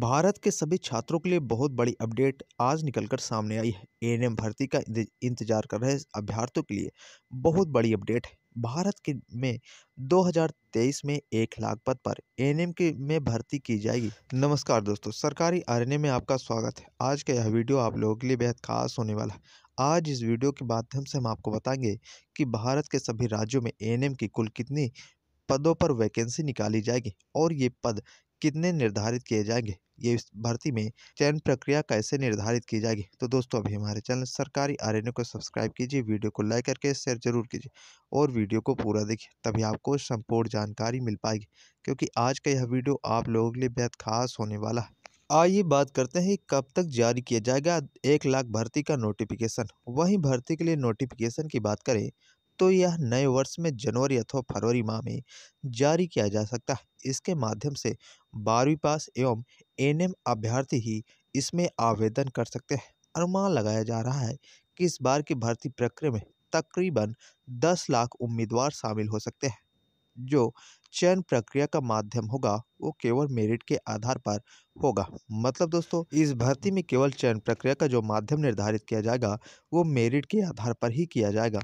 भारत के सभी छात्रों के लिए बहुत बड़ी अपडेट आज निकलकर सामने आई है ए भर्ती का इंतजार कर रहे अभ्यर्थियों के लिए बहुत बड़ी अपडेट है भारत के में 2023 में एक लाख पद पर एएनएम के में भर्ती की जाएगी नमस्कार दोस्तों सरकारी आर में आपका स्वागत है आज का यह वीडियो आप लोगों के लिए बेहद खास होने वाला है आज इस वीडियो के माध्यम से हम आपको बताएंगे कि भारत के सभी राज्यों में एएनएम की कुल कितनी पदों पर वैकेंसी निकाली जाएगी और ये पद कितने निर्धारित किए जाएंगे ये इस भर्ती में चयन प्रक्रिया कैसे निर्धारित की जाएगी तो दोस्तों अभी हमारे चैनल सरकारी आर को सब्सक्राइब कीजिए वीडियो को लाइक करके शेयर जरूर कीजिए और वीडियो को पूरा देखिए तभी आपको संपूर्ण जानकारी मिल पाएगी क्योंकि आज का यह वीडियो आप लोगों के लिए बेहद खास होने वाला है आइए बात करते हैं कब तक जारी किया जाएगा एक लाख भर्ती का नोटिफिकेशन वहीं भर्ती के लिए नोटिफिकेशन की बात करें तो यह नए वर्ष में जनवरी अथवा फरवरी माह में जारी किया जा सकता है इसके माध्यम से बारहवीं पास एवं एन अभ्यर्थी ही इसमें आवेदन कर सकते हैं अनुमान लगाया जा रहा है कि इस बार की भर्ती प्रक्रिया में तकरीबन दस लाख उम्मीदवार शामिल हो सकते हैं जो चयन प्रक्रिया का माध्यम होगा वो केवल मेरिट के आधार पर होगा मतलब दोस्तों इस भर्ती में केवल चयन प्रक्रिया का जो माध्यम निर्धारित किया जाएगा वो मेरिट के आधार पर ही किया जाएगा